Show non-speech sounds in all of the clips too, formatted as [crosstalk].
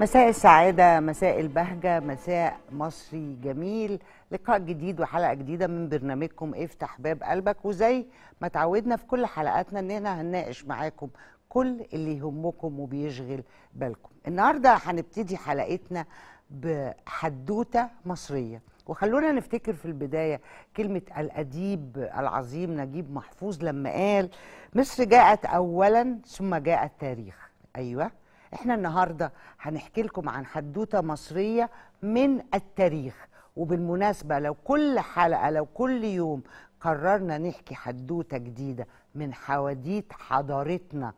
مساء السعادة مساء البهجة مساء مصري جميل لقاء جديد وحلقة جديدة من برنامجكم افتح باب قلبك وزي ما اتعودنا في كل حلقاتنا اننا هنناقش معاكم كل اللي يهمكم وبيشغل بالكم النهاردة هنبتدي حلقتنا بحدوتة مصرية وخلونا نفتكر في البداية كلمة الأديب العظيم نجيب محفوظ لما قال مصر جاءت أولا ثم جاء التاريخ أيوة احنا النهارده هنحكي لكم عن حدوته مصريه من التاريخ وبالمناسبه لو كل حلقه لو كل يوم قررنا نحكي حدوته جديده من حواديت حضارتنا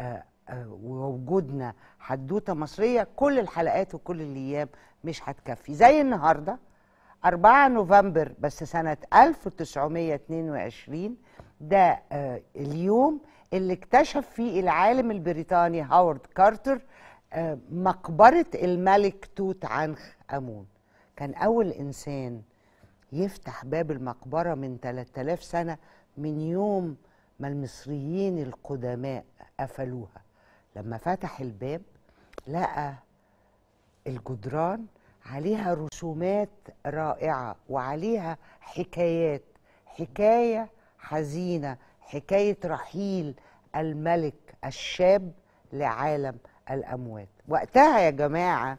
آه، آه، ووجودنا حدوته مصريه كل الحلقات وكل الايام مش هتكفي زي النهارده 4 نوفمبر بس سنه 1922 ده آه، اليوم اللي اكتشف فيه العالم البريطاني هاورد كارتر آه، مقبرة الملك توت عنخ أمون كان أول إنسان يفتح باب المقبرة من 3000 سنة من يوم ما المصريين القدماء قفلوها لما فتح الباب لقى الجدران عليها رسومات رائعة وعليها حكايات حكاية حزينة حكايه رحيل الملك الشاب لعالم الاموات وقتها يا جماعه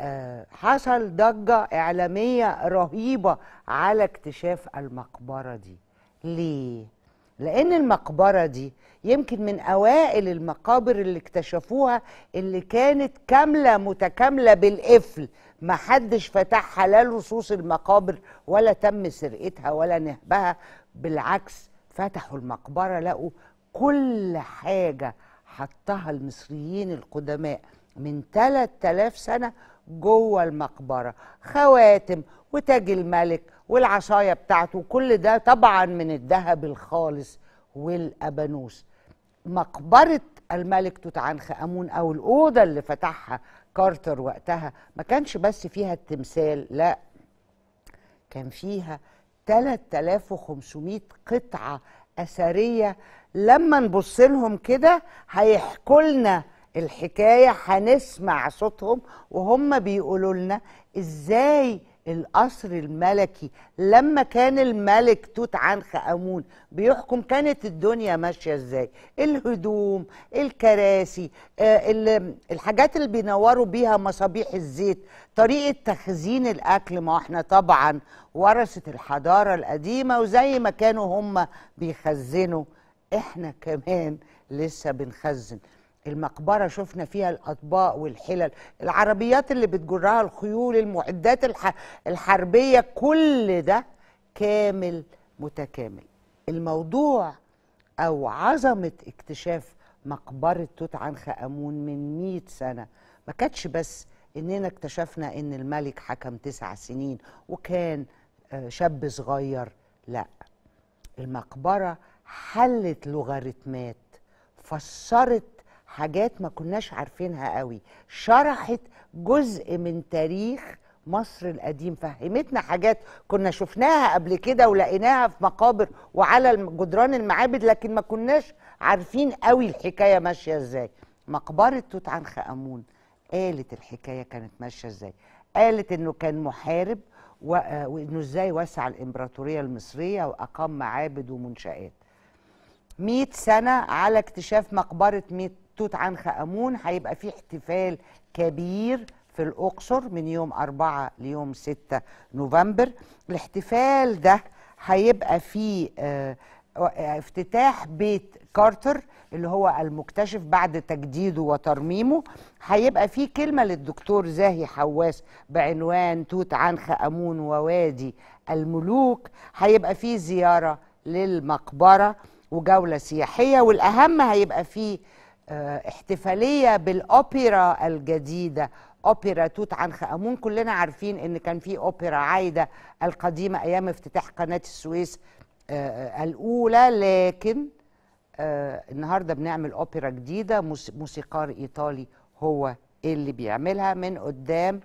آه، حصل ضجه اعلاميه رهيبه على اكتشاف المقبره دي ليه لان المقبره دي يمكن من اوائل المقابر اللي اكتشفوها اللي كانت كامله متكامله بالقفل ما حدش فتحها لا لصوص المقابر ولا تم سرقتها ولا نهبها بالعكس فتحوا المقبرة لقوا كل حاجة حطها المصريين القدماء من 3000 سنة جوه المقبرة خواتم وتاج الملك والعصاية بتاعته كل ده طبعا من الذهب الخالص والأبانوس مقبرة الملك توت عنخ آمون أو الأوضة اللي فتحها كارتر وقتها ما كانش بس فيها التمثال لا كان فيها 3500 قطعة أثرية لما نبص لهم كده هيحكوا لنا الحكاية هنسمع صوتهم وهم بيقولوا لنا إزاي القصر الملكي لما كان الملك توت عنخ امون بيحكم كانت الدنيا ماشيه ازاي الهدوم الكراسي آه، الحاجات اللي بينوروا بيها مصابيح الزيت طريقه تخزين الاكل ما احنا طبعا ورثه الحضاره القديمه وزي ما كانوا هم بيخزنوا احنا كمان لسه بنخزن المقبرة شفنا فيها الأطباق والحلل العربيات اللي بتجرها الخيول المعدات الحربية كل ده كامل متكامل الموضوع أو عظمة اكتشاف مقبرة توت عنخ آمون من 100 سنة ما كانتش بس إننا اكتشفنا إن الملك حكم تسع سنين وكان آه، شاب صغير لا المقبرة حلت لوغاريتمات فسرت حاجات ما كناش عارفينها قوي شرحت جزء من تاريخ مصر القديم فهمتنا حاجات كنا شفناها قبل كده ولقيناها في مقابر وعلى جدران المعابد لكن ما كناش عارفين قوي الحكايه ماشيه ازاي مقبره توت عنخ امون قالت الحكايه كانت ماشيه ازاي قالت انه كان محارب وانه ازاي وسع الامبراطوريه المصريه واقام معابد ومنشات 100 سنه على اكتشاف مقبره 100 توت عنخ امون هيبقى في احتفال كبير في الاقصر من يوم 4 ليوم 6 نوفمبر الاحتفال ده هيبقى فيه آه، افتتاح بيت كارتر اللي هو المكتشف بعد تجديده وترميمه هيبقى فيه كلمة للدكتور زاهي حواس بعنوان توت عنخ أمون ووادي الملوك هيبقى فيه زيارة للمقبرة وجولة سياحية والأهم هيبقى فيه آه، احتفاليه بالاوبرا الجديده اوبرا توت عنخ امون كلنا عارفين ان كان في اوبرا عايده القديمه ايام افتتاح قناه السويس آه، آه، الاولى لكن النهارده بنعمل اوبرا جديده موسيقار ايطالي هو اللي بيعملها من قدام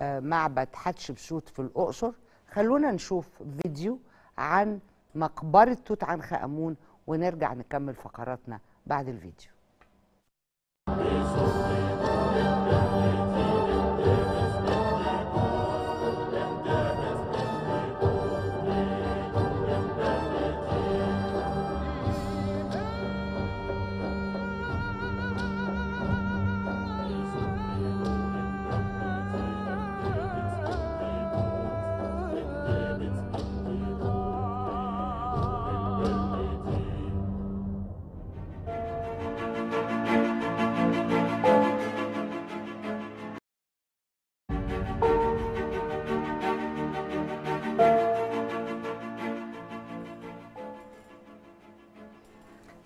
معبد حتشبسوت في الاقصر خلونا نشوف فيديو عن مقبره توت عنخ امون ونرجع نكمل فقراتنا بعد الفيديو you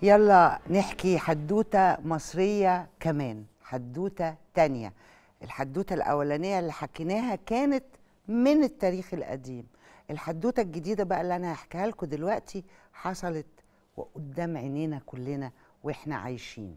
يلا نحكي حدوتة مصرية كمان حدوتة تانية الحدوتة الأولانية اللي حكيناها كانت من التاريخ القديم الحدوتة الجديدة بقى اللي أنا هحكيها لكم دلوقتي حصلت وقدام عينينا كلنا وإحنا عايشين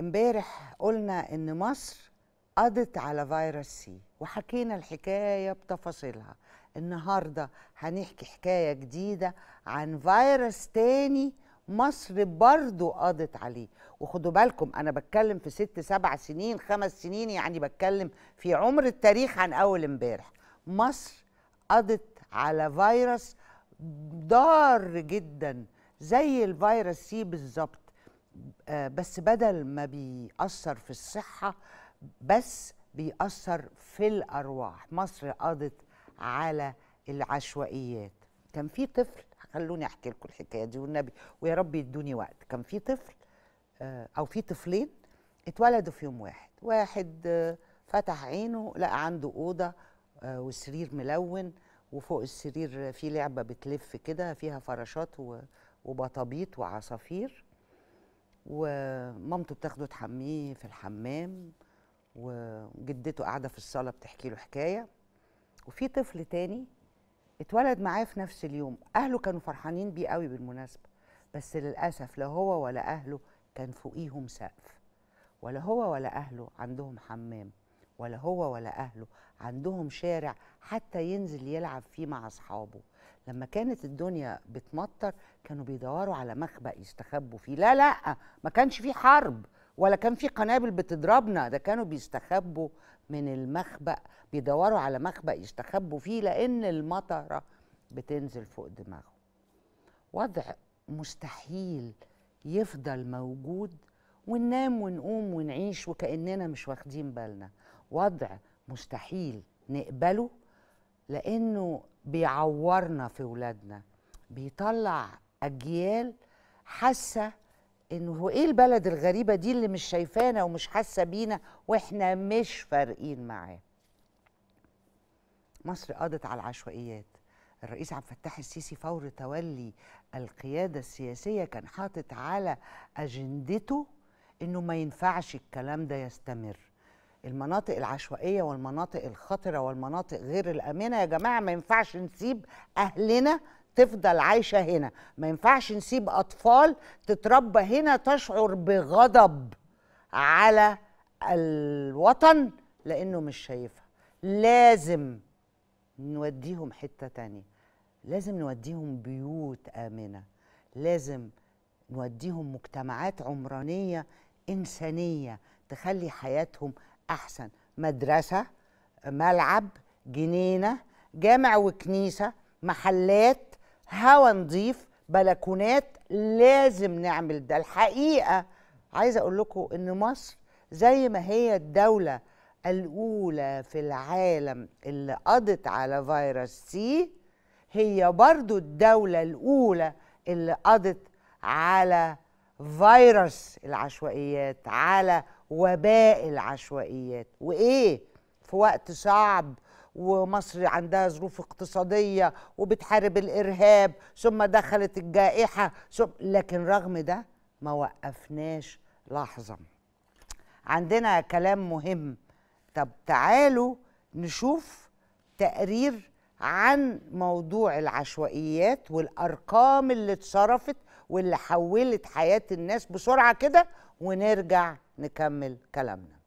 امبارح قلنا إن مصر قضت على فيروس سي وحكينا الحكاية بتفاصيلها النهاردة هنحكي حكاية جديدة عن فيروس تاني مصر برضو قضت عليه وخدوا بالكم انا بتكلم في ست سبع سنين خمس سنين يعني بتكلم في عمر التاريخ عن اول امبارح مصر قضت على فيروس ضار جدا زي الفيروس سي بالظبط آه، بس بدل ما بيأثر في الصحة بس بيأثر في الأرواح مصر قضت على العشوائيات كان في طفل خلوني احكي لكم الحكايه دي والنبي ويا رب يدوني وقت كان في طفل آه، او في طفلين اتولدوا في يوم واحد واحد آه، فتح عينه لقى عنده اوضه آه، وسرير ملون وفوق السرير في لعبه بتلف كده فيها فراشات وبطابيط وعصافير ومامته بتاخده تحميه في الحمام وجدته قاعده في الصاله بتحكي له حكايه وفي طفل تاني اتولد معاه في نفس اليوم اهله كانوا فرحانين بيه قوي بالمناسبه بس للاسف لا هو ولا اهله كان فوقيهم سقف ولا هو ولا اهله عندهم حمام ولا هو ولا اهله عندهم شارع حتى ينزل يلعب فيه مع اصحابه لما كانت الدنيا بتمطر كانوا بيدوروا على مخبأ يستخبوا فيه لا لا ما كانش فيه حرب ولا كان فيه قنابل بتضربنا ده كانوا بيستخبوا من المخبأ بيدوروا على مخبأ يستخبوا فيه لأن المطرة بتنزل فوق دماغه وضع مستحيل يفضل موجود وننام ونقوم ونعيش وكأننا مش واخدين بالنا وضع مستحيل نقبله لأنه بيعورنا في ولادنا بيطلع أجيال حاسة انه هو ايه البلد الغريبه دي اللي مش شايفانا ومش حاسه بينا واحنا مش فارقين معاه مصر قضت على العشوائيات الرئيس عبد الفتاح السيسي فور تولي القياده السياسيه كان حاطط على اجندته انه ما ينفعش الكلام ده يستمر المناطق العشوائيه والمناطق الخطره والمناطق غير الامنه يا جماعه ما ينفعش نسيب اهلنا تفضل عايشه هنا ما ينفعش نسيب اطفال تتربى هنا تشعر بغضب على الوطن لانه مش شايفها لازم نوديهم حته تانية لازم نوديهم بيوت امنه لازم نوديهم مجتمعات عمرانيه انسانيه تخلي حياتهم احسن مدرسه ملعب جنينه جامع وكنيسه محلات هوا نضيف بلكونات لازم نعمل ده الحقيقه عايزه اقول لكم ان مصر زي ما هي الدوله الاولى في العالم اللي قضت على فيروس سي هي برضو الدوله الاولى اللي قضت على فيروس العشوائيات على وباء العشوائيات وايه في وقت صعب ومصر عندها ظروف اقتصاديه وبتحارب الارهاب ثم دخلت الجائحه ثم لكن رغم ده ما وقفناش لحظه عندنا كلام مهم طب تعالوا نشوف تقرير عن موضوع العشوائيات والارقام اللي اتصرفت واللي حولت حياه الناس بسرعه كده ونرجع نكمل كلامنا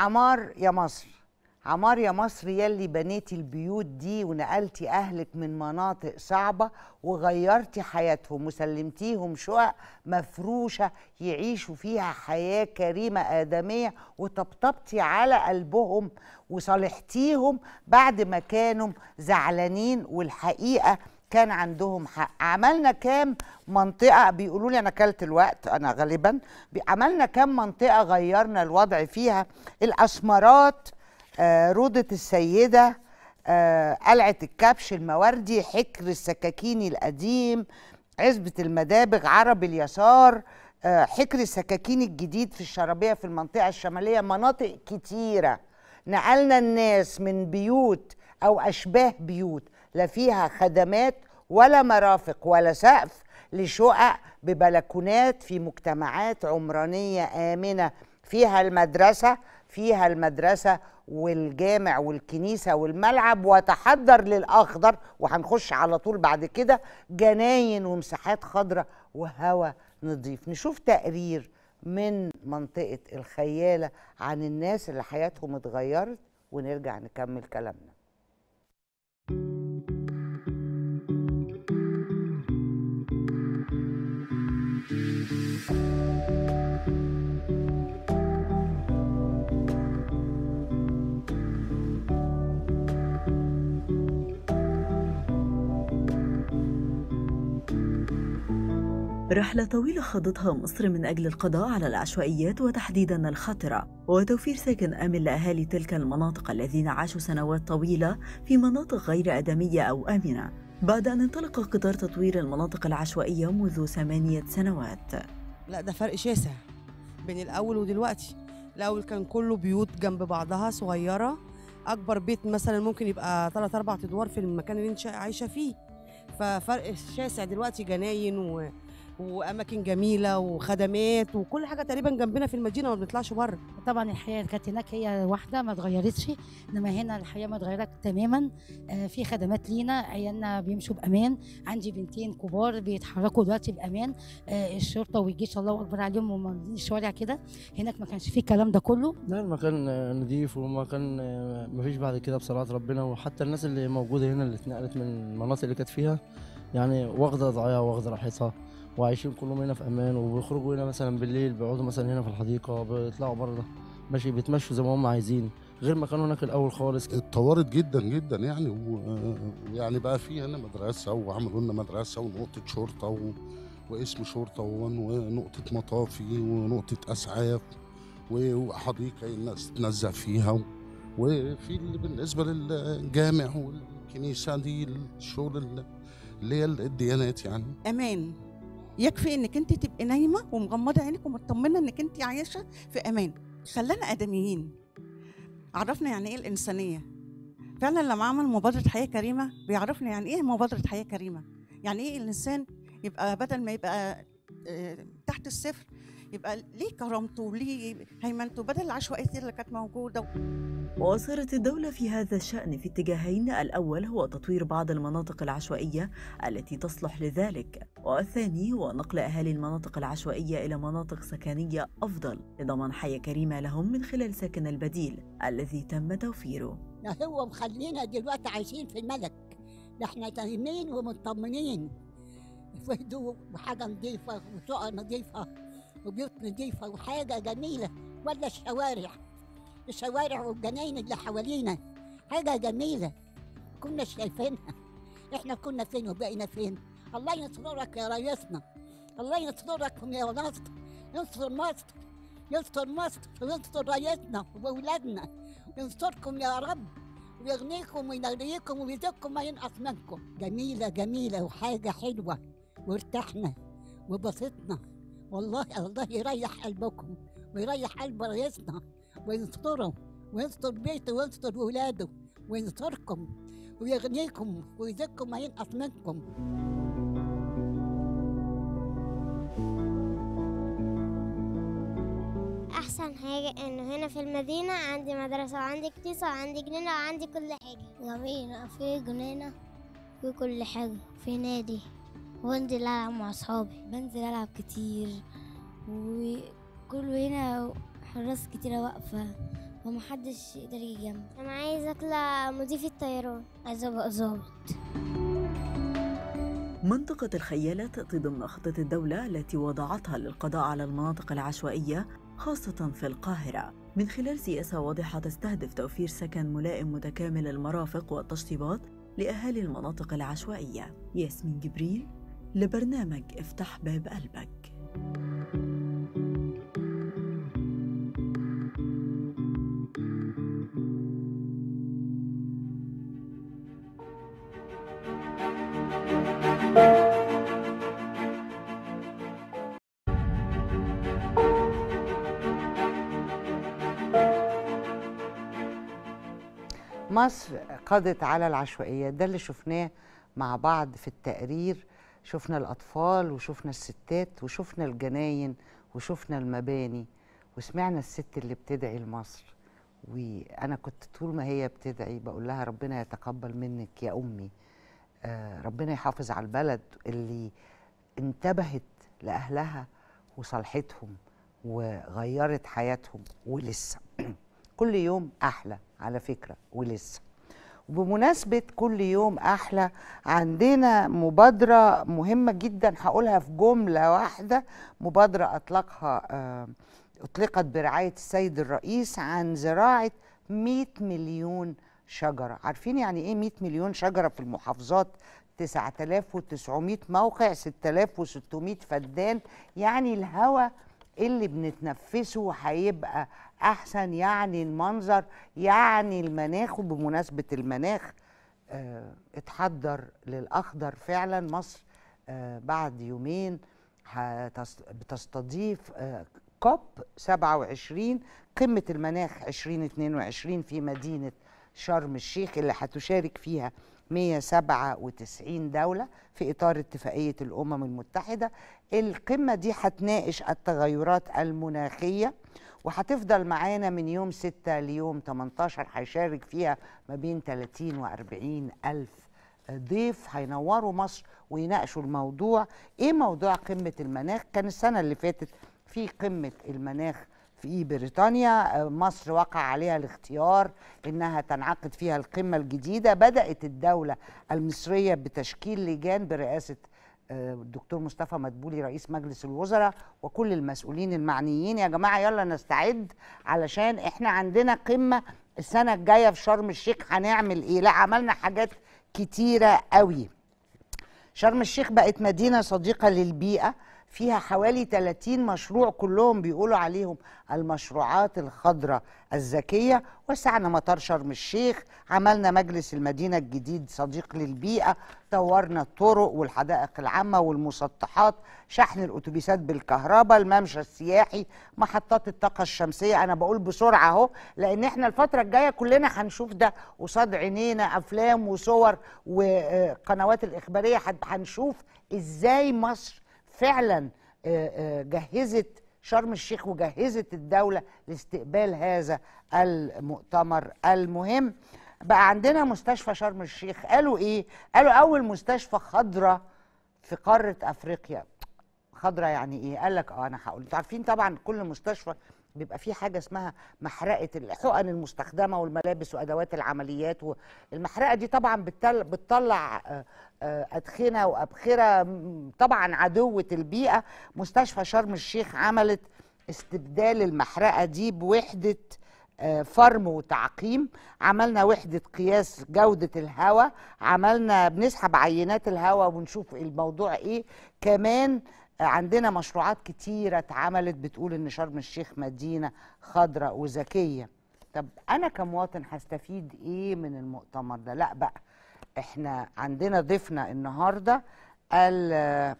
عمار يا مصر عمار يا مصر يلي بنيتي البيوت دي ونقلتي أهلك من مناطق صعبة وغيرتي حياتهم وسلمتيهم شقق مفروشة يعيشوا فيها حياة كريمة آدمية وطبطبتي على قلبهم وصالحتيهم بعد ما كانوا زعلانين والحقيقة كان عندهم حق عملنا كام منطقه بيقولوا لي انا كلت الوقت انا غالبا عملنا كام منطقه غيرنا الوضع فيها الاسمرات آه روضه السيده آه قلعه الكبش المواردي حكر السكاكيني القديم عزبه المدابغ عرب اليسار آه، حكر السكاكين الجديد في الشرابيه في المنطقه الشماليه مناطق كتيره نقلنا الناس من بيوت او اشباه بيوت لا فيها خدمات ولا مرافق ولا سقف لشقق ببلكونات في مجتمعات عمرانية آمنة فيها المدرسة فيها المدرسة والجامع والكنيسة والملعب وتحضر للأخضر وهنخش على طول بعد كده جناين ومساحات خضراء وهواء نضيف نشوف تقرير من منطقة الخيالة عن الناس اللي حياتهم اتغيرت ونرجع نكمل كلامنا رحلة طويلة خاضتها مصر من أجل القضاء على العشوائيات وتحديدا الخطرة وتوفير سكن آمن لأهالي تلك المناطق الذين عاشوا سنوات طويلة في مناطق غير آدمية أو آمنة بعد أن انطلق قطار تطوير المناطق العشوائية منذ ثمانية سنوات لا ده فرق شاسع بين الأول ودلوقتي الأول كان كله بيوت جنب بعضها صغيرة أكبر بيت مثلا ممكن يبقى ثلاث أربع أدوار في المكان اللي أنت عايشة فيه ففرق شاسع دلوقتي جناين و... واماكن جميله وخدمات وكل حاجه تقريبا جنبنا في المدينه ما بنطلعش بره طبعا الحياه كانت هناك هي واحده ما اتغيرتش انما هنا الحياه ما اتغيرت تماما آه، في خدمات لينا عيالنا بيمشوا بامان عندي بنتين كبار بيتحركوا دلوقتي بامان آه، الشرطه والجيش الله اكبر عليهم ومنظمين الشوارع كده هناك ما كانش فيه الكلام ده كله لا المكان نظيف ومكان آه، ما فيش بعد كده بصلاه ربنا وحتى الناس اللي موجوده هنا اللي اتنقلت من المناطق اللي كانت فيها يعني واخده ضعيها واخده راحتها وعايشين كلهم هنا في امان وبيخرجوا هنا مثلا بالليل بيقعدوا مثلا هنا في الحديقه بيطلعوا بره ماشي بيتمشوا زي ما هم عايزين غير ما كانوا هناك الاول خالص اتطورت جدا جدا يعني ويعني بقى في هنا مدرسه وعملوا لنا مدرسه ونقطه شرطه و... واسم شرطه ونقطه مطافي ونقطه اسعاف وحديقه الناس تنزع فيها و... وفي بالنسبه للجامع والكنيسه دي الشغل اللي هي الديانات يعني امان يكفي انك انت تبقي نايمه ومغمضه عينك ومطمنه انك انت عايشه في امان خلانا ادميين عرفنا يعني ايه الانسانيه فعلا لما عمل مبادره حياه كريمه بيعرفنا يعني ايه مبادره حياه كريمه يعني ايه الانسان يبقى بدل ما يبقى آه، تحت الصفر يبقى ليه كرامته وليه هيمنته بدل العشوائيه اللي كانت موجوده وأصرت الدولة في هذا الشأن في اتجاهين الأول هو تطوير بعض المناطق العشوائية التي تصلح لذلك والثاني هو نقل أهالي المناطق العشوائية إلى مناطق سكنية أفضل لضمان حياة كريمة لهم من خلال سكن البديل الذي تم توفيره هو مخلينا دلوقتي عايشين في الملك احنا تايمين ومطمنين في هدوء وحاجة نظيفة وشقة نظيفة وبيوت نظيفة وحاجة جميلة ولا الشوارع الشوارع والجناين اللي حوالينا حاجة جميلة كنا شايفينها احنا كنا فين وبقينا فين الله ينصرك يا ريسنا الله ينصركم يا مصر ينصر مصر ينصر مصر وينصر ريسنا وولادنا ينصركم يا رب ويغنيكم وينغنيكم ويزيدكم ما ينقص منكم جميلة جميلة وحاجة حلوة وارتحنا وبسطنا والله الله يريح قلبكم ويريح قلب رئيسنا وينصره وينصر بيته وينصر ولاده وينصركم ويغنيكم ويزكم ينقص منكم أحسن حاجة إنه هنا في المدينة عندي مدرسة وعندي كنيسة وعندي جنينة وعندي كل حاجة جميلة في جنينة في كل حاجة في نادي وانزل العب مع اصحابي بنزل العب كتير وكل هنا حراس كتيرة واقفة ومحدش يقدر يجي جنبي انا عايز اطلع مضيف الطيران عايز ابقى ظابط منطقة الخيالة تأتي ضمن خطة الدولة التي وضعتها للقضاء على المناطق العشوائية خاصة في القاهرة من خلال سياسة واضحة تستهدف توفير سكن ملائم متكامل المرافق والتشطيبات لأهالي المناطق العشوائية ياسمين جبريل لبرنامج افتح باب قلبك مصر قضت على العشوائيه ده اللي شفناه مع بعض في التقرير شفنا الأطفال وشفنا الستات وشفنا الجناين وشفنا المباني وسمعنا الست اللي بتدعي لمصر وأنا كنت طول ما هي بتدعي بقول لها ربنا يتقبل منك يا أمي آه، ربنا يحافظ على البلد اللي انتبهت لأهلها وصالحتهم وغيرت حياتهم ولسه [clears throat] كل يوم أحلى على فكرة ولسه وبمناسبة كل يوم أحلى عندنا مبادرة مهمة جدا هقولها في جملة واحدة مبادرة أطلقها آه، أطلقت برعاية السيد الرئيس عن زراعة 100 مليون شجرة عارفين يعني إيه 100 مليون شجرة في المحافظات 9900 موقع 6600 فدان يعني الهواء اللي بنتنفسه هيبقى احسن يعني المنظر يعني المناخ وبمناسبه المناخ اه اتحضر للاخضر فعلا مصر اه بعد يومين بتستضيف اه كوب 27 قمه المناخ 2022 في مدينه شرم الشيخ اللي هتشارك فيها 197 دولة في إطار اتفاقية الأمم المتحدة القمة دي هتناقش التغيرات المناخية وهتفضل معانا من يوم 6 ليوم 18 هيشارك فيها ما بين 30 و 40 ألف ضيف هينوروا مصر ويناقشوا الموضوع ايه موضوع قمة المناخ كان السنة اللي فاتت في قمة المناخ في بريطانيا مصر وقع عليها الاختيار انها تنعقد فيها القمه الجديده بدات الدوله المصريه بتشكيل لجان برئاسه الدكتور مصطفى مدبولي رئيس مجلس الوزراء وكل المسؤولين المعنيين يا جماعه يلا نستعد علشان احنا عندنا قمه السنه الجايه في شرم الشيخ هنعمل ايه لا عملنا حاجات كتيره قوي شرم الشيخ بقت مدينه صديقه للبيئه فيها حوالي 30 مشروع كلهم بيقولوا عليهم المشروعات الخضراء الذكية وسعنا مطار شرم الشيخ عملنا مجلس المدينة الجديد صديق للبيئة طورنا الطرق والحدائق العامة والمسطحات شحن الأتوبيسات بالكهرباء الممشى السياحي محطات الطاقة الشمسية أنا بقول بسرعة أهو لأن إحنا الفترة الجاية كلنا هنشوف ده قصاد عينينا أفلام وصور وقنوات الإخبارية هنشوف إزاي مصر فعلا آه، آه، جهزت شرم الشيخ وجهزت الدولة لاستقبال هذا المؤتمر المهم بقى عندنا مستشفى شرم الشيخ قالوا ايه قالوا اول مستشفى خضرة في قارة افريقيا خضرة يعني ايه قال لك اه انا هقول انتوا عارفين طبعا كل مستشفى بيبقى في حاجه اسمها محرقه الحقن المستخدمه والملابس وادوات العمليات والمحرقه دي طبعا بتطلع آه، آه، ادخنه وابخره طبعا عدوه البيئه مستشفى شرم الشيخ عملت استبدال المحرقه دي بوحده آه، فرم وتعقيم عملنا وحدة قياس جودة الهواء عملنا بنسحب عينات الهواء ونشوف الموضوع ايه كمان عندنا مشروعات كتيرة اتعملت بتقول إن شرم الشيخ مدينة خضراء وذكية طب أنا كمواطن هستفيد إيه من المؤتمر ده؟ لا بقى إحنا عندنا ضيفنا النهاردة ال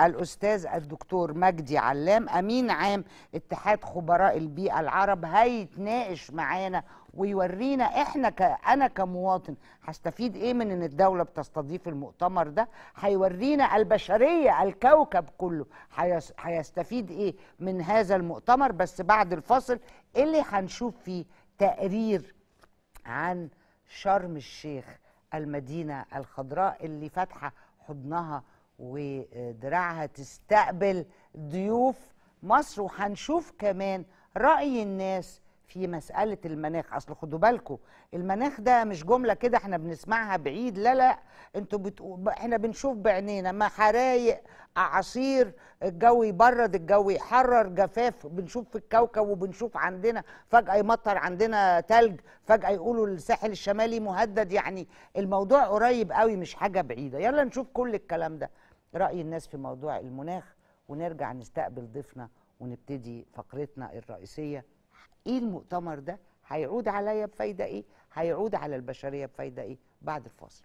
الأستاذ الدكتور مجدي علام أمين عام اتحاد خبراء البيئة العرب هيتناقش معانا ويورينا احنا ك... انا كمواطن هستفيد ايه من ان الدوله بتستضيف المؤتمر ده هيورينا البشريه الكوكب كله هيس... هيستفيد ايه من هذا المؤتمر بس بعد الفصل اللي هنشوف فيه تقرير عن شرم الشيخ المدينه الخضراء اللي فاتحه حضنها ودراعها تستقبل ضيوف مصر وهنشوف كمان راي الناس في مساله المناخ اصل خدوا بالكم المناخ ده مش جمله كده احنا بنسمعها بعيد لا لا انتوا بتقو... احنا بنشوف بعينينا ما حرايق اعاصير الجو يبرد الجو يحرر جفاف بنشوف في الكوكب وبنشوف عندنا فجاه يمطر عندنا تلج فجاه يقولوا الساحل الشمالي مهدد يعني الموضوع قريب قوي مش حاجه بعيده يلا نشوف كل الكلام ده راي الناس في موضوع المناخ ونرجع نستقبل ضيفنا ونبتدي فقرتنا الرئيسيه ايه المؤتمر ده هيعود عليا بفايده ايه هيعود على البشريه بفايده ايه بعد الفاصل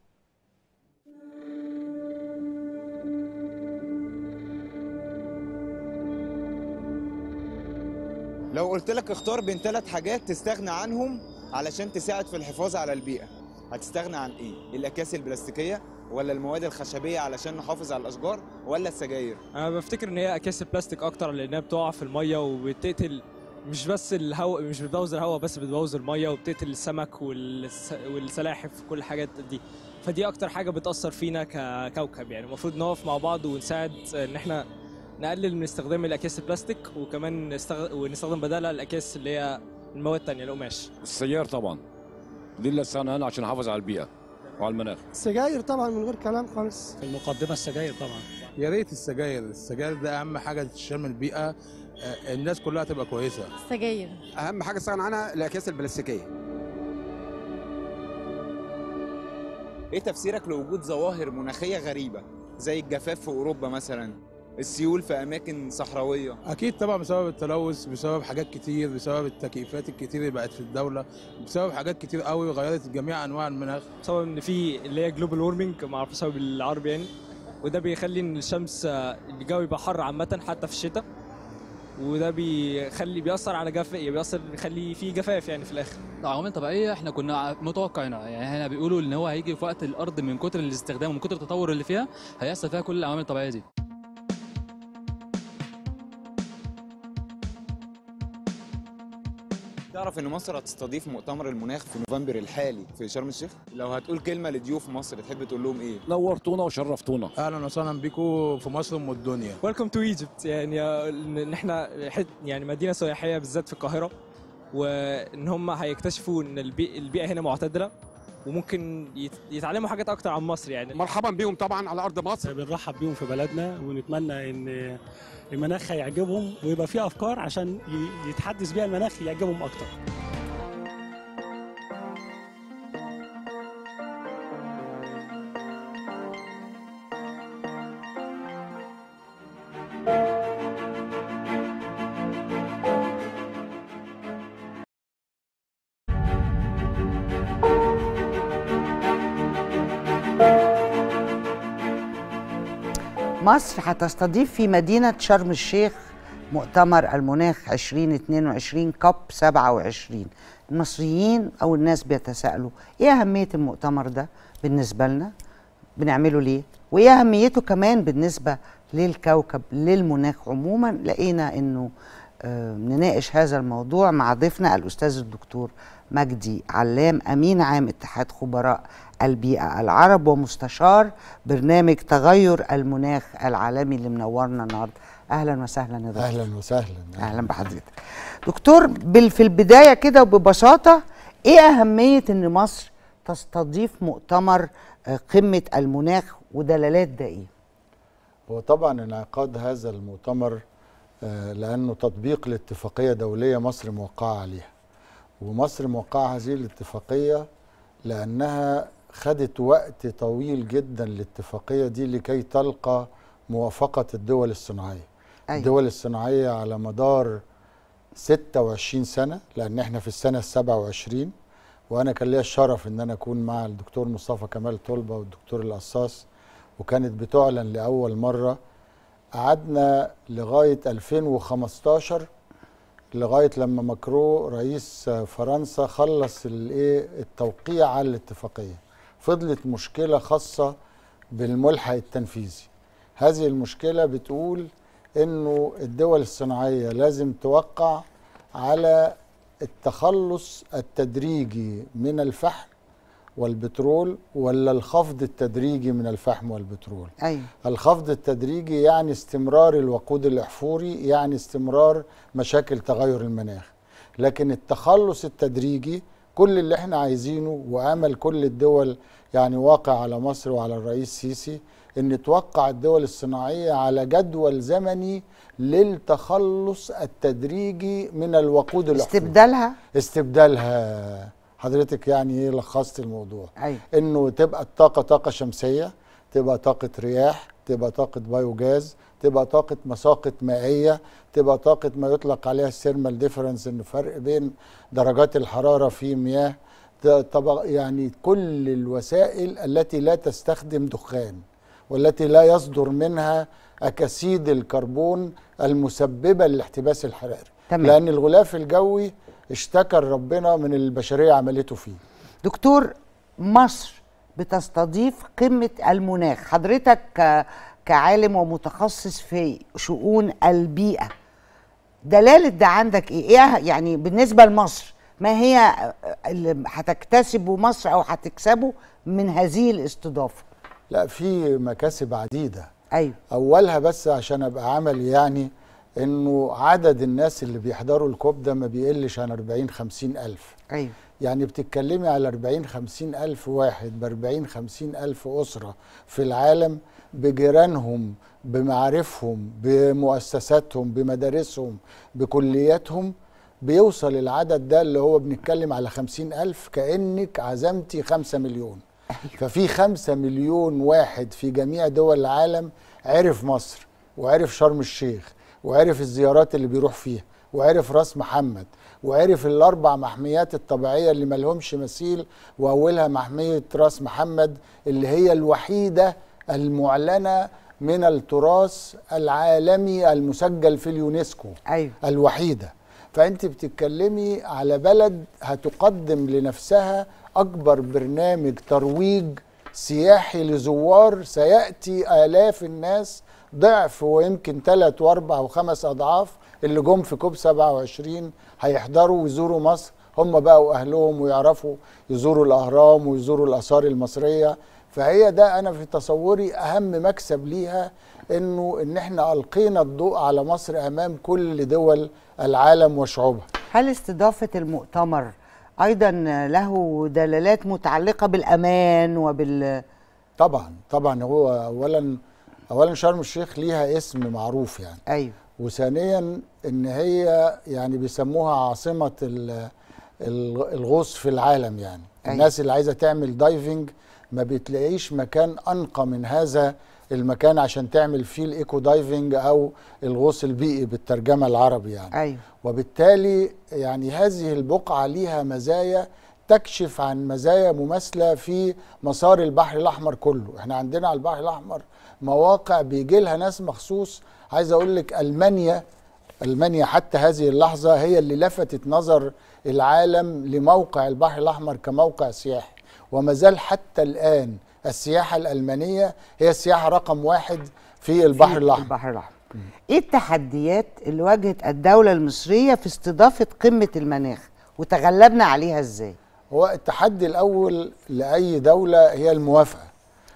لو قلت لك اختار بين ثلاث حاجات تستغنى عنهم علشان تساعد في الحفاظ على البيئه هتستغنى عن ايه الاكياس البلاستيكيه ولا المواد الخشبيه علشان نحافظ على الاشجار ولا السجاير انا بفتكر ان هي اكياس البلاستيك اكتر لانها بتقع في الميه وبتقتل مش بس الهواء مش بتبوظ الهواء بس بتبوظ الميه وبتقتل السمك والس... والسلاحف وكل الحاجات دي فدي اكتر حاجه بتاثر فينا ككوكب يعني المفروض نقف مع بعض ونساعد ان احنا نقلل من استخدام الاكياس البلاستيك وكمان نستغ... ونستخدم بدلها الاكياس اللي هي المواد الثانيه القماش السيار طبعا دي اللي عنها عشان نحافظ على البيئه وعلى المناخ السجاير طبعا من غير كلام خالص المقدمه السجاير طبعا يا ريت السجاير السجاير ده اهم حاجه تشمل البيئه الناس كلها تبقى كويسه السجاير اهم حاجه استغنى عنها الاكياس البلاستيكيه ايه تفسيرك لوجود ظواهر مناخيه غريبه زي الجفاف في اوروبا مثلا السيول في اماكن صحراويه اكيد طبعا بسبب التلوث بسبب حاجات كتير بسبب التكييفات الكتير اللي بقت في الدوله بسبب حاجات كتير قوي غيرت جميع انواع المناخ بسبب ان في اللي هي جلوبال وورمنج ما بسبب بالعربي يعني وده بيخلي ان الشمس الجو يبقى حر عامه حتى في الشتاء وده بيخلي بيأثر على جف يعني بيأثر بيخلي فيه جفاف يعني في الاخر عوامل طبيعيه احنا كنا متوقعين يعني احنا بيقولوا ان هو هيجي في وقت الارض من كتر الاستخدام ومن كتر التطور اللي فيها هيحصل فيها كل العوامل الطبيعيه دي تعرف ان مصر هتستضيف مؤتمر المناخ في نوفمبر الحالي في شرم الشيخ لو هتقول كلمه لضيوف مصر تحب تقول لهم ايه نورتونا وشرفتونا اهلا وسهلا بيكم في مصر ام الدنيا ويلكم تو ايجيبت يعني ان احنا يعني مدينه سياحيه بالذات في القاهره وان هم هيكتشفوا ان البيئه هنا معتدله وممكن يتعلموا حاجات اكتر عن مصر يعني مرحبا بيهم طبعا على ارض مصر بنرحب بيهم في بلدنا ونتمنى ان المناخ هيعجبهم ويبقى فيه افكار عشان يتحدث بيها المناخ يعجبهم اكتر مصر هتستضيف في مدينة شرم الشيخ مؤتمر المناخ 2022 كوب 27 المصريين أو الناس بيتساءلوا إيه أهمية المؤتمر ده بالنسبة لنا بنعمله ليه وإيه أهميته كمان بالنسبة للكوكب للمناخ عموما لقينا أنه آه، نناقش هذا الموضوع مع ضيفنا الأستاذ الدكتور مجدي علام امين عام اتحاد خبراء البيئه العرب ومستشار برنامج تغير المناخ العالمي اللي منورنا النهارده اهلا وسهلا يا دكتور اهلا وسهلا اهلا بحضرتك دكتور في البدايه كده وببساطه ايه اهميه ان مصر تستضيف مؤتمر آه، قمه المناخ ودلالات ده ايه هو طبعا انعقاد هذا المؤتمر آه، لانه تطبيق لاتفاقيه دوليه مصر موقعه عليها ومصر موقعه هذه الاتفاقيه لانها خدت وقت طويل جدا الاتفاقيه دي لكي تلقى موافقه الدول الصناعيه أيوة. الدول الصناعيه على مدار 26 سنه لان احنا في السنه ال 27 وانا كان ليا الشرف ان انا اكون مع الدكتور مصطفى كمال طلبه والدكتور القصاص وكانت بتعلن لاول مره قعدنا لغايه 2015 لغايه لما ماكرو رئيس فرنسا خلص الايه التوقيع على الاتفاقيه فضلت مشكله خاصه بالملحق التنفيذي هذه المشكله بتقول انه الدول الصناعيه لازم توقع على التخلص التدريجي من الفحم والبترول ولا الخفض التدريجي من الفحم والبترول أيوة. الخفض التدريجي يعني استمرار الوقود الأحفوري يعني استمرار مشاكل تغير المناخ لكن التخلص التدريجي كل اللي احنا عايزينه وامل كل الدول يعني واقع على مصر وعلى الرئيس سيسي ان توقع الدول الصناعيه على جدول زمني للتخلص التدريجي من الوقود الاحفوري استبدالها استبدالها حضرتك يعني ايه لخصت الموضوع أيوة. انه تبقى الطاقه طاقه شمسيه تبقى طاقه رياح تبقى طاقه بايوجاز تبقى طاقه مساقط مائيه تبقى طاقه ما يطلق عليها الثيرمال ديفرنس انه فرق بين درجات الحراره في مياه طبق يعني كل الوسائل التي لا تستخدم دخان والتي لا يصدر منها اكاسيد الكربون المسببه للاحتباس الحراري تمام. لان الغلاف الجوي اشتكى ربنا من البشريه عملته فيه دكتور مصر بتستضيف قمه المناخ حضرتك كعالم ومتخصص في شؤون البيئه دلاله ده عندك ايه, إيه يعني بالنسبه لمصر ما هي اللي هتكتسبه مصر او هتكسبه من هذه الاستضافه لا في مكاسب عديده ايوه اولها بس عشان ابقى عملي يعني انه عدد الناس اللي بيحضروا الكوب ده ما بيقلش عن 40 50 الف ايوه يعني بتتكلمي على 40 50 الف واحد ب 40 50 الف اسره في العالم بجيرانهم بمعارفهم بمؤسساتهم بمدارسهم بكلياتهم بيوصل العدد ده اللي هو بنتكلم على 50 الف كانك عزمتي 5 مليون أيوة. ففي 5 مليون واحد في جميع دول العالم عرف مصر وعرف شرم الشيخ وعرف الزيارات اللي بيروح فيها وعرف راس محمد وعرف الاربع محميات الطبيعيه اللي ملهمش مثيل واولها محميه راس محمد اللي هي الوحيده المعلنه من التراث العالمي المسجل في اليونسكو أيوة. الوحيده فانت بتتكلمي على بلد هتقدم لنفسها اكبر برنامج ترويج سياحي لزوار سياتي الاف الناس ضعف ويمكن ثلاث واربع وخمس اضعاف اللي جم في كوب 27 هيحضروا ويزوروا مصر هم بقوا اهلهم ويعرفوا يزوروا الاهرام ويزوروا الاثار المصريه فهي ده انا في تصوري اهم مكسب ليها انه ان احنا القينا الضوء على مصر امام كل دول العالم وشعوبها هل استضافه المؤتمر ايضا له دلالات متعلقه بالامان وبال طبعا طبعا هو اولا اولا شرم الشيخ ليها اسم معروف يعني ايوه وثانيا ان هي يعني بيسموها عاصمه الغوص في العالم يعني أيوة. الناس اللي عايزه تعمل دايفنج ما بتلاقيش مكان انقى من هذا المكان عشان تعمل فيه الايكو دايفنج او الغوص البيئي بالترجمه العربي يعني أيوة. وبالتالي يعني هذه البقعه ليها مزايا تكشف عن مزايا مماثله في مسار البحر الاحمر كله احنا عندنا على البحر الاحمر مواقع بيجي لها ناس مخصوص عايز اقول لك المانيا المانيا حتى هذه اللحظه هي اللي لفتت نظر العالم لموقع البحر الاحمر كموقع سياحي وما زال حتى الان السياحه الالمانيه هي السياحه رقم واحد في البحر الاحمر البحر الاحمر ايه التحديات اللي واجهت الدوله المصريه في استضافه قمه المناخ وتغلبنا عليها ازاي هو التحدي الاول لاي دوله هي الموافقه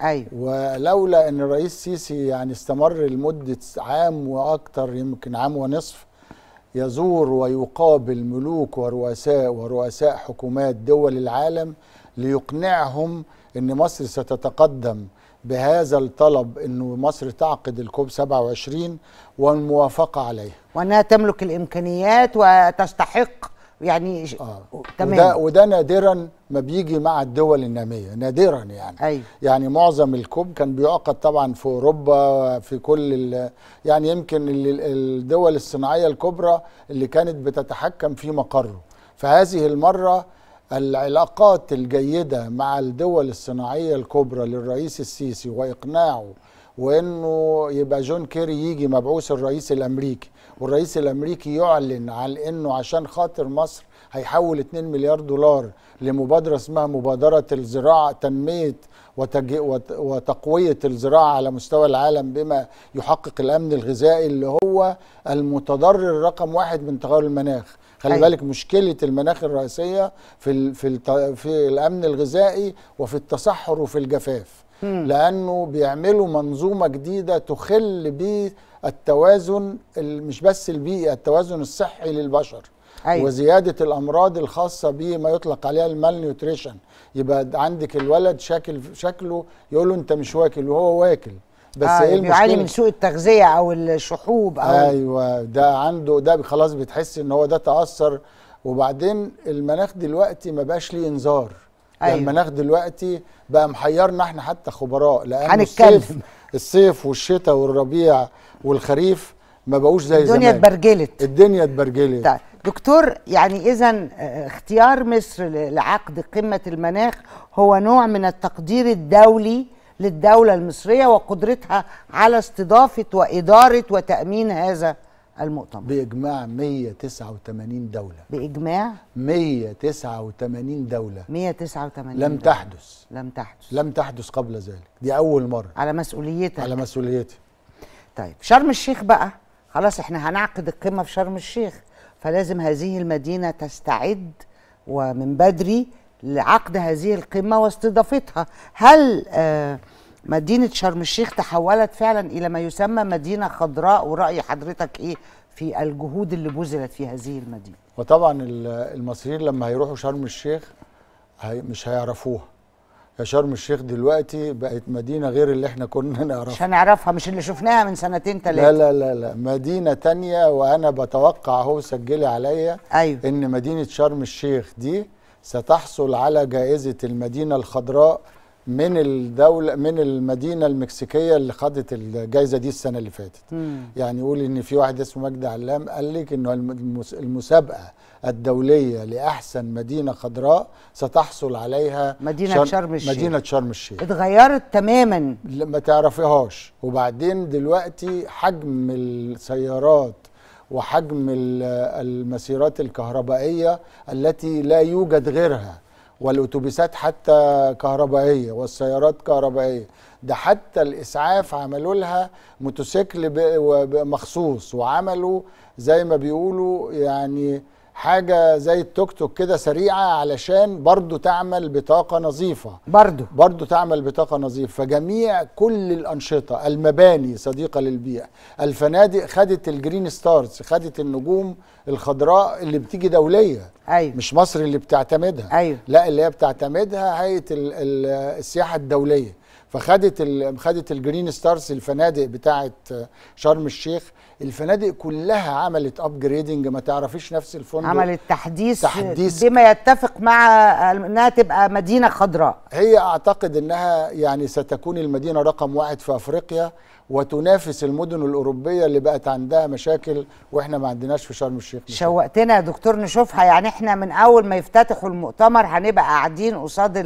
ايوه ولولا ان الرئيس سيسي يعني استمر لمده عام واكثر يمكن عام ونصف يزور ويقابل ملوك ورؤساء ورؤساء حكومات دول العالم ليقنعهم ان مصر ستتقدم بهذا الطلب انه مصر تعقد الكوب 27 والموافقه عليه وانها تملك الامكانيات وتستحق يعني آه. تمام وده, وده نادرا ما بيجي مع الدول الناميه نادرا يعني أي. يعني معظم الكوب كان بيعقد طبعا في اوروبا في كل يعني يمكن الدول الصناعيه الكبرى اللي كانت بتتحكم في مقره فهذه المره العلاقات الجيده مع الدول الصناعيه الكبرى للرئيس السيسي واقناعه وانه يبقى جون كيري يجي مبعوث الرئيس الامريكي والرئيس الامريكي يعلن عن انه عشان خاطر مصر هيحول 2 مليار دولار لمبادره اسمها مبادره الزراعه تنميه وتقويه الزراعه على مستوى العالم بما يحقق الامن الغذائي اللي هو المتضرر رقم واحد من تغير المناخ خلي أيوة. بالك مشكله المناخ الرئيسيه في في في الامن الغذائي وفي التصحر وفي الجفاف مم. لانه بيعملوا منظومه جديده تخل بالتوازن مش بس البيئي التوازن الصحي للبشر أيوة. وزياده الامراض الخاصه بما يطلق عليها المال نيوتريشن يبقى عندك الولد شكل شكله يقول له انت مش واكل وهو واكل بس آه ايه المشكله يعني بيعاني من سوء التغذيه او الشحوب او ايوه ده عنده ده خلاص بتحس ان هو ده تاثر وبعدين المناخ دلوقتي ما بقاش ليه انذار يعني أيوة. المناخ دلوقتي بقى محيرنا احنا حتى خبراء لان هنتكلم. الصيف الصيف والشتاء والربيع والخريف ما بقوش زي الدنيا زمان الدنيا اتبرجلت الدنيا اتبرجلت طيب دكتور يعني اذا آه، اختيار مصر لعقد قمه المناخ هو نوع من التقدير الدولي للدولة المصرية وقدرتها على استضافة وإدارة وتأمين هذا المؤتمر بإجماع 189 دولة بإجماع 189 دولة 189 لم دولة. تحدث لم تحدث لم تحدث قبل ذلك دي أول مرة على مسؤوليتك على مسؤوليتي طيب شرم الشيخ بقى خلاص احنا هنعقد القمة في شرم الشيخ فلازم هذه المدينة تستعد ومن بدري لعقد هذه القمة واستضافتها هل آه مدينة شرم الشيخ تحولت فعلا إلى ما يسمى مدينة خضراء ورأي حضرتك إيه في الجهود اللي بذلت في هذه المدينة وطبعا المصريين لما هيروحوا شرم الشيخ هي مش هيعرفوها يا شرم الشيخ دلوقتي بقت مدينه غير اللي احنا كنا [laughs] نعرفها مش هنعرفها مش اللي شفناها من سنتين ثلاثه لا لا لا لا مدينه تانية وانا بتوقع اهو سجلي عليا أيوه. ان مدينه شرم الشيخ دي ستحصل على جائزه المدينه الخضراء من الدولة من المدينة المكسيكية اللي خدت الجائزة دي السنة اللي فاتت مم. يعني يقول إن في واحد اسمه مجدي علام قال لك إنه المسابقة الدولية لأحسن مدينة خضراء ستحصل عليها مدينة شر... شرم الشيخ مدينة شرم الشيخ اتغيرت تماما ما تعرفيهاش وبعدين دلوقتي حجم السيارات وحجم المسيرات الكهربائية التي لا يوجد غيرها والاتوبيسات حتى كهربائيه والسيارات كهربائيه ده حتى الاسعاف عملوا لها موتوسيكل مخصوص وعملوا زي ما بيقولوا يعني حاجه زي التوك توك كده سريعه علشان برضو تعمل بطاقه نظيفه برضو برضو تعمل بطاقه نظيفه فجميع كل الانشطه المباني صديقه للبيئه الفنادق خدت الجرين ستارز خدت النجوم الخضراء اللي بتيجي دوليه أيوة. مش مصر اللي بتعتمدها أيوة. لا اللي هي بتعتمدها هيئه السياحه الدوليه فخدت خدت الجرين ستارز الفنادق بتاعه آه، شرم الشيخ الفنادق كلها عملت ابجريدنج ما تعرفيش نفس الفندق عملت تحديث, تحديث بما يتفق مع آه، انها تبقى مدينه خضراء هي اعتقد انها يعني ستكون المدينه رقم واحد في افريقيا وتنافس المدن الاوروبيه اللي بقت عندها مشاكل واحنا ما عندناش في شرم الشيخ شوقتنا يا دكتور نشوفها يعني احنا من اول ما يفتتحوا المؤتمر هنبقى قاعدين قصاد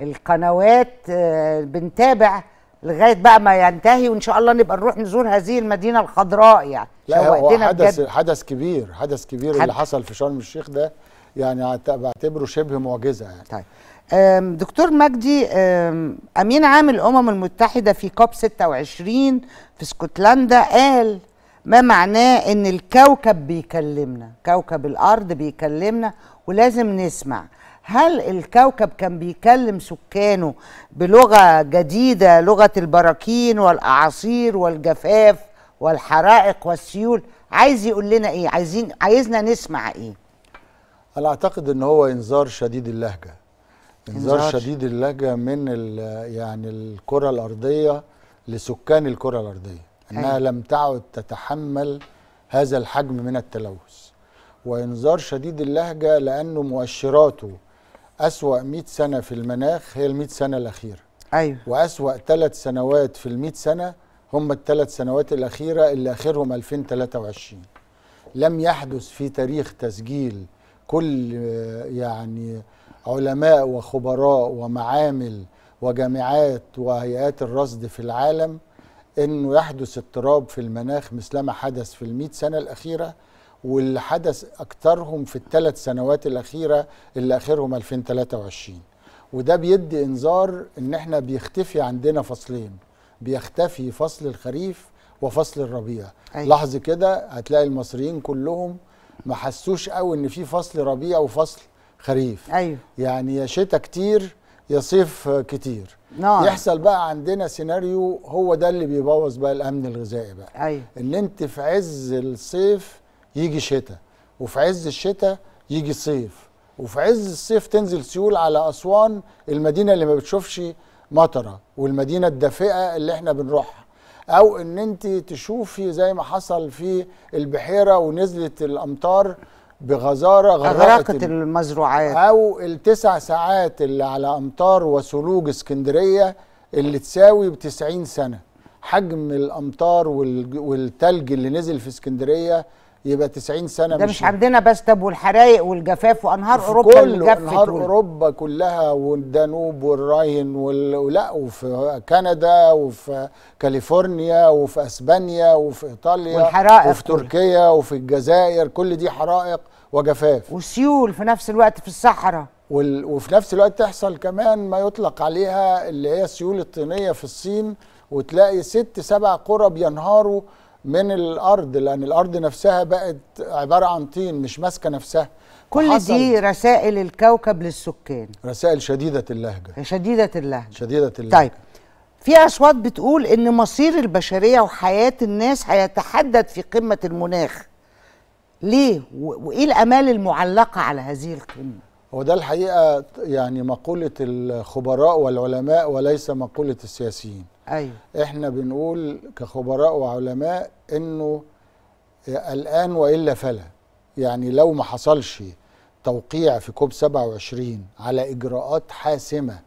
القنوات آه، بنتابع لغايه بقى ما ينتهي وان شاء الله نبقى نروح نزور هذه المدينه الخضراء يعني لا هو حدث بجد. حدث كبير حدث كبير حدث اللي حصل في شرم الشيخ ده يعني بعتبره شبه معجزه يعني طيب دكتور مجدي امين عام الامم المتحده في كوب 26 في اسكتلندا قال ما معناه ان الكوكب بيكلمنا كوكب الارض بيكلمنا ولازم نسمع هل الكوكب كان بيكلم سكانه بلغة جديدة لغة البراكين والأعاصير والجفاف والحرائق والسيول عايز يقول لنا إيه عايزين عايزنا نسمع إيه أنا أعتقد إن هو إنذار شديد اللهجة إنذار, إنذار شديد اللهجة من يعني الكرة الأرضية لسكان الكرة الأرضية أنها أي. أيوة. لم تعد تتحمل هذا الحجم من التلوث وإنذار شديد اللهجة لأنه مؤشراته أسوأ 100 سنة في المناخ هي ال 100 سنة الأخيرة أيوة وأسوأ ثلاث سنوات في ال 100 سنة هم الثلاث سنوات الأخيرة اللي آخرهم 2023 لم يحدث في تاريخ تسجيل كل يعني علماء وخبراء ومعامل وجامعات وهيئات الرصد في العالم انه يحدث اضطراب في المناخ مثلما حدث في المئة سنه الاخيره واللي حدث اكثرهم في الثلاث سنوات الاخيره اللي اخرهم 2023 وده بيدي انذار ان احنا بيختفي عندنا فصلين بيختفي فصل الخريف وفصل الربيع أيوة. لحظه كده هتلاقي المصريين كلهم ما حسوش قوي ان في فصل ربيع وفصل خريف أيوة. يعني يا شتاء كتير يا صيف كتير نعم. يحصل بقى عندنا سيناريو هو ده اللي بيبوظ بقى الامن الغذائي بقى أيوة. ان انت في عز الصيف يجي شتاء وفي عز الشتاء يجي صيف وفي عز الصيف تنزل سيول على اسوان المدينه اللي ما بتشوفش مطره والمدينه الدافئه اللي احنا بنروحها او ان انت تشوفي زي ما حصل في البحيره ونزلت الامطار بغزاره غرقت المزروعات او التسع ساعات اللي على امطار وثلوج اسكندريه اللي تساوي ب 90 سنه حجم الامطار والتلج اللي نزل في اسكندريه يبقى 90 سنه ده مش, مش عندنا بس طب والحرايق والجفاف وانهار اوروبا كلها اللي انهار دول. اوروبا كلها والدانوب والراين وال... ولا وفي كندا وفي كاليفورنيا وفي اسبانيا وفي ايطاليا والحرائق وفي تركيا وفي الجزائر كل دي حرائق وجفاف وسيول في نفس الوقت في الصحراء وال... وفي نفس الوقت تحصل كمان ما يطلق عليها اللي هي السيول الطينيه في الصين وتلاقي ست سبع قرى بينهاروا من الارض لان الارض نفسها بقت عباره عن طين مش ماسكه نفسها كل دي رسائل الكوكب للسكان رسائل شديده اللهجه شديده اللهجه شديده اللهجه طيب في اصوات بتقول ان مصير البشريه وحياه الناس هيتحدد في قمه المناخ ليه وايه الامال المعلقه على هذه القمه هو ده الحقيقه يعني مقوله الخبراء والعلماء وليس مقوله السياسيين ايوه احنا بنقول كخبراء وعلماء انه الان والا فلا يعني لو ما حصلش توقيع في كوب 27 على اجراءات حاسمه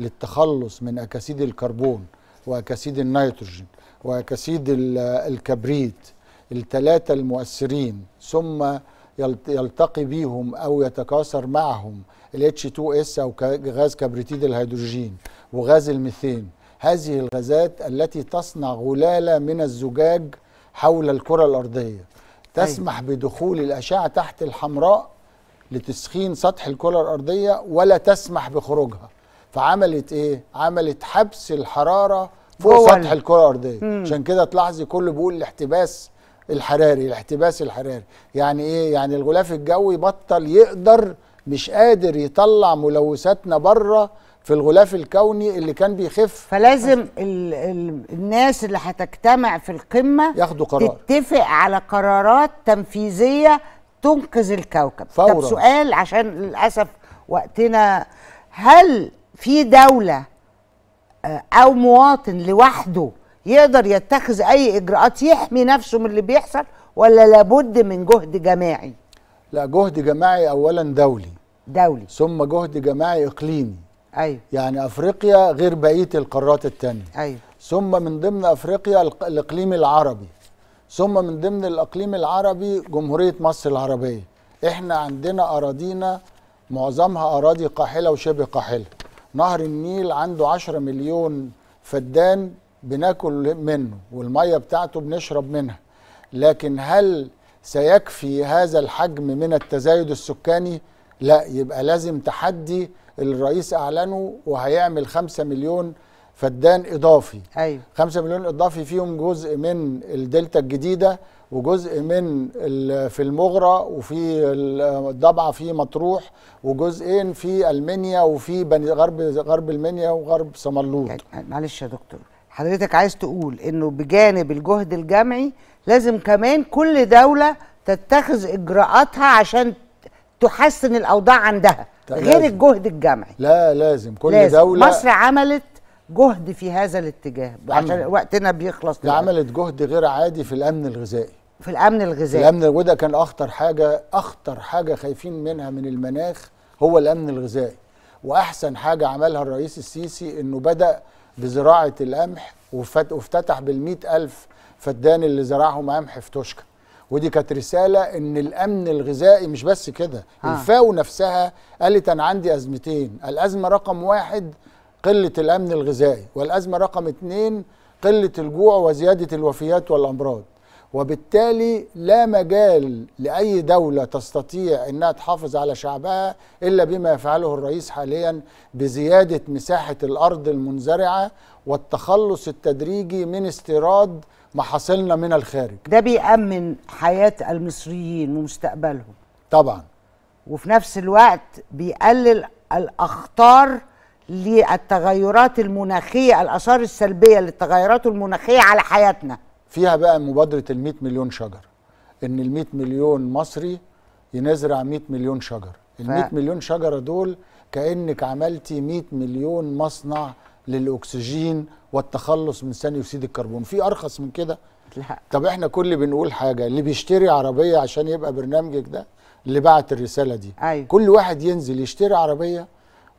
للتخلص من اكاسيد الكربون واكاسيد النيتروجين واكاسيد الكبريت الثلاثه المؤثرين ثم يلتقي بيهم او يتكاثر معهم ال H2S او غاز كبريتيد الهيدروجين وغاز الميثين هذه الغازات التي تصنع غلاله من الزجاج حول الكره الارضيه تسمح بدخول الاشعه تحت الحمراء لتسخين سطح الكره الارضيه ولا تسمح بخروجها فعملت ايه عملت حبس الحراره فوق سطح الكره الارضيه عشان كده تلاحظي كله بيقول الاحتباس الحراري الاحتباس الحراري يعني ايه يعني الغلاف الجوي بطل يقدر مش قادر يطلع ملوثاتنا بره في الغلاف الكوني اللي كان بيخف فلازم ال ال الناس اللي هتجتمع في القمه ياخدوا قرار تتفق على قرارات تنفيذيه تنقذ الكوكب فورا. طب سؤال عشان للاسف وقتنا هل في دوله آه، او مواطن لوحده يقدر يتخذ اي اجراءات يحمي نفسه من اللي بيحصل ولا لابد من جهد جماعي لا جهد جماعي اولا دولي دولي ثم جهد جماعي اقليمي ايوه يعني افريقيا غير بقيه القارات الثانيه ايوه ثم من ضمن افريقيا الاقليم العربي ثم من ضمن الاقليم العربي جمهوريه مصر العربيه احنا عندنا اراضينا معظمها اراضي قاحله وشبه قاحله نهر النيل عنده 10 مليون فدان بناكل منه والميه بتاعته بنشرب منها لكن هل سيكفي هذا الحجم من التزايد السكاني لا يبقى لازم تحدي الرئيس اعلنه وهيعمل 5 مليون فدان اضافي ايوه 5 مليون اضافي فيهم جزء من الدلتا الجديده وجزء من في المغرة وفي الضبعة في مطروح وجزئين في المنيا وفي غرب غرب المنيا وغرب صملوط يعني معلش يا دكتور حضرتك عايز تقول انه بجانب الجهد الجمعي لازم كمان كل دوله تتخذ اجراءاتها عشان تحسن الاوضاع عندها غير الجهد الجمعي لا لازم كل لازم. دوله مصر عملت جهد في هذا الاتجاه عشان وقتنا بيخلص لا عملت جهد غير عادي في الامن الغذائي في الامن الغذائي الامن وده كان اخطر حاجه اخطر حاجه خايفين منها من المناخ هو الامن الغذائي واحسن حاجه عملها الرئيس السيسي انه بدا بزراعه القمح وافتتح بال ألف فدان اللي زرعهم قمح في توشكا ودي كانت رساله ان الامن الغذائي مش بس كده آه. الفاو نفسها قالت انا عندي ازمتين الازمه رقم واحد قله الامن الغذائي والازمه رقم اتنين قله الجوع وزياده الوفيات والامراض وبالتالي لا مجال لاي دوله تستطيع انها تحافظ على شعبها الا بما يفعله الرئيس حاليا بزياده مساحه الارض المنزرعه والتخلص التدريجي من استيراد محاصيلنا من الخارج. ده بيأمن حياه المصريين ومستقبلهم. طبعا. وفي نفس الوقت بيقلل الاخطار للتغيرات المناخيه الاثار السلبيه للتغيرات المناخيه على حياتنا. فيها بقى مبادره ال 100 مليون شجر ان ال 100 مليون مصري ينزرع 100 مليون شجر ال 100 مليون شجره دول كانك عملتي 100 مليون مصنع للاكسجين والتخلص من ثاني اكسيد الكربون في ارخص من كده لا. طب احنا كل بنقول حاجه اللي بيشتري عربيه عشان يبقى برنامجك ده اللي بعت الرساله دي أيوه. كل واحد ينزل يشتري عربيه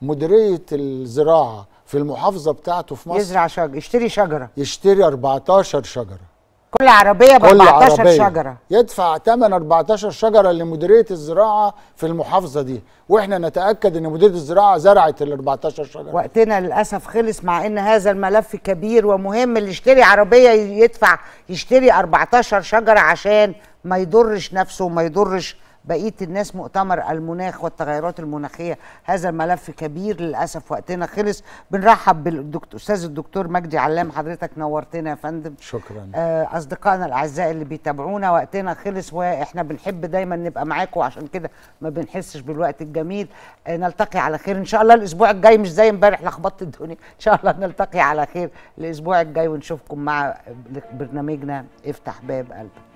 مديريه الزراعه في المحافظه بتاعته في مصر يزرع شجر يشتري شجره يشتري 14 شجره كل عربيه ب 14 عربية شجره يدفع ثمن 14 شجره لمديريه الزراعه في المحافظه دي واحنا نتاكد ان مديريه الزراعه زرعت ال 14 شجره وقتنا للاسف خلص مع ان هذا الملف كبير ومهم اللي يشتري عربيه يدفع يشتري 14 شجره عشان ما يضرش نفسه وما يضرش بقيه الناس مؤتمر المناخ والتغيرات المناخيه هذا الملف كبير للاسف وقتنا خلص بنرحب بالدكتور استاذ الدكتور مجدي علام حضرتك نورتنا يا فندم شكرا آه، اصدقائنا الاعزاء اللي بيتابعونا وقتنا خلص واحنا بنحب دايما نبقى معاكم عشان كده ما بنحسش بالوقت الجميل آه، نلتقي على خير ان شاء الله الاسبوع الجاي مش زي امبارح لخبطت الدنيا ان شاء الله نلتقي على خير الاسبوع الجاي ونشوفكم مع برنامجنا افتح باب قلبك